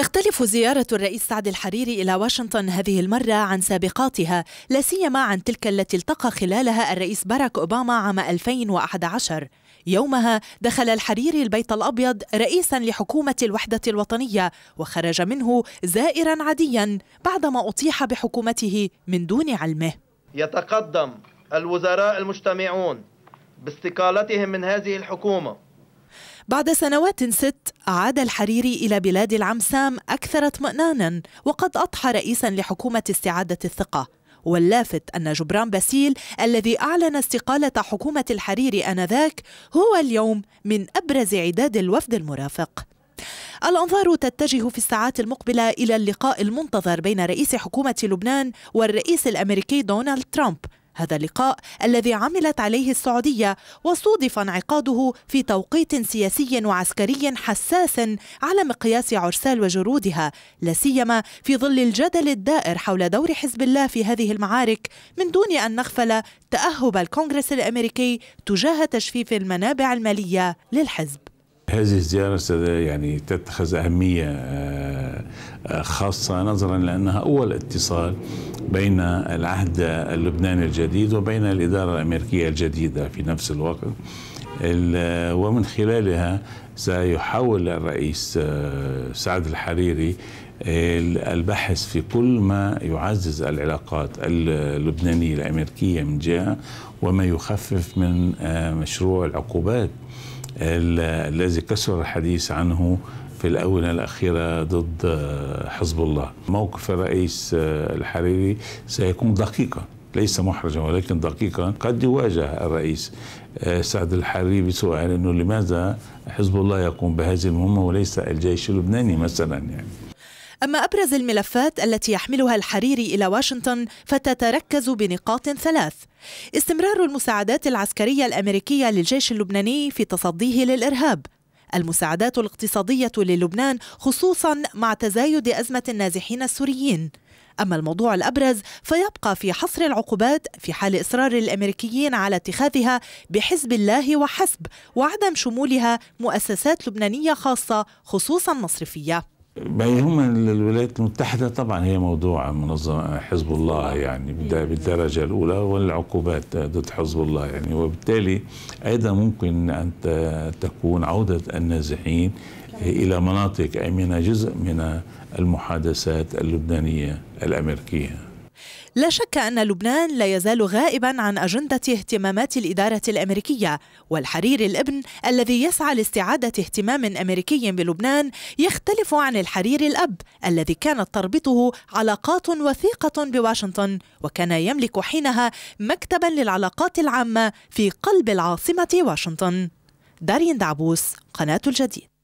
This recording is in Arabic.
تختلف زيارة الرئيس سعد الحريري إلى واشنطن هذه المرة عن سابقاتها لا سيما عن تلك التي التقى خلالها الرئيس باراك أوباما عام 2011 يومها دخل الحريري البيت الأبيض رئيسا لحكومة الوحدة الوطنية وخرج منه زائرا عاديا بعدما أطيح بحكومته من دون علمه يتقدم الوزراء المجتمعون باستقالتهم من هذه الحكومة بعد سنوات ست عاد الحريري إلى بلاد العمسام أكثر اطمئنانا وقد أضحى رئيسا لحكومة استعادة الثقة واللافت أن جبران باسيل الذي أعلن استقالة حكومة الحريري آنذاك هو اليوم من أبرز عداد الوفد المرافق الأنظار تتجه في الساعات المقبلة إلى اللقاء المنتظر بين رئيس حكومة لبنان والرئيس الأمريكي دونالد ترامب هذا اللقاء الذي عملت عليه السعودية وصودف انعقاده في توقيت سياسي وعسكري حساس على مقياس عرسال وجرودها لا سيما في ظل الجدل الدائر حول دور حزب الله في هذه المعارك من دون أن نغفل تأهب الكونغرس الأمريكي تجاه تجفيف المنابع المالية للحزب هذه الزيارة يعني تتخذ أهمية آه، آه، خاصة نظرا لأنها أول اتصال بين العهد اللبناني الجديد وبين الإدارة الأمريكية الجديدة في نفس الوقت ومن خلالها سيحاول الرئيس آه، سعد الحريري البحث في كل ما يعزز العلاقات اللبنانية الأمريكية من جهة وما يخفف من آه، مشروع العقوبات الذي كثر الحديث عنه في الآونة الأخيرة ضد آه، حزب الله موقف الرئيس آه، الحريري سيكون دقيقا ليس محرجا ولكن دقيقا قد يواجه الرئيس آه، سعد الحريري بسؤال أنه لماذا حزب الله يقوم بهذه المهمة وليس الجيش اللبناني مثلا يعني أما أبرز الملفات التي يحملها الحريري إلى واشنطن فتتركز بنقاط ثلاث استمرار المساعدات العسكرية الأمريكية للجيش اللبناني في تصديه للإرهاب المساعدات الاقتصادية للبنان خصوصا مع تزايد أزمة النازحين السوريين أما الموضوع الأبرز فيبقى في حصر العقوبات في حال إصرار الأمريكيين على اتخاذها بحزب الله وحسب وعدم شمولها مؤسسات لبنانية خاصة خصوصا مصرفية ما يهم الولايات المتحدة طبعا هي موضوع منظمة حزب الله يعني بالدرجة الأولى والعقوبات ضد حزب الله يعني وبالتالي أيضا ممكن أن تكون عودة النازحين إلى مناطق آمنة جزء من المحادثات اللبنانية الأمريكية لا شك أن لبنان لا يزال غائبا عن أجندة اهتمامات الإدارة الأمريكية والحرير الابن الذي يسعى لاستعادة اهتمام أمريكي بلبنان يختلف عن الحرير الأب الذي كانت تربطه علاقات وثيقة بواشنطن وكان يملك حينها مكتبا للعلاقات العامة في قلب العاصمة واشنطن دارين دعبوس قناة الجديد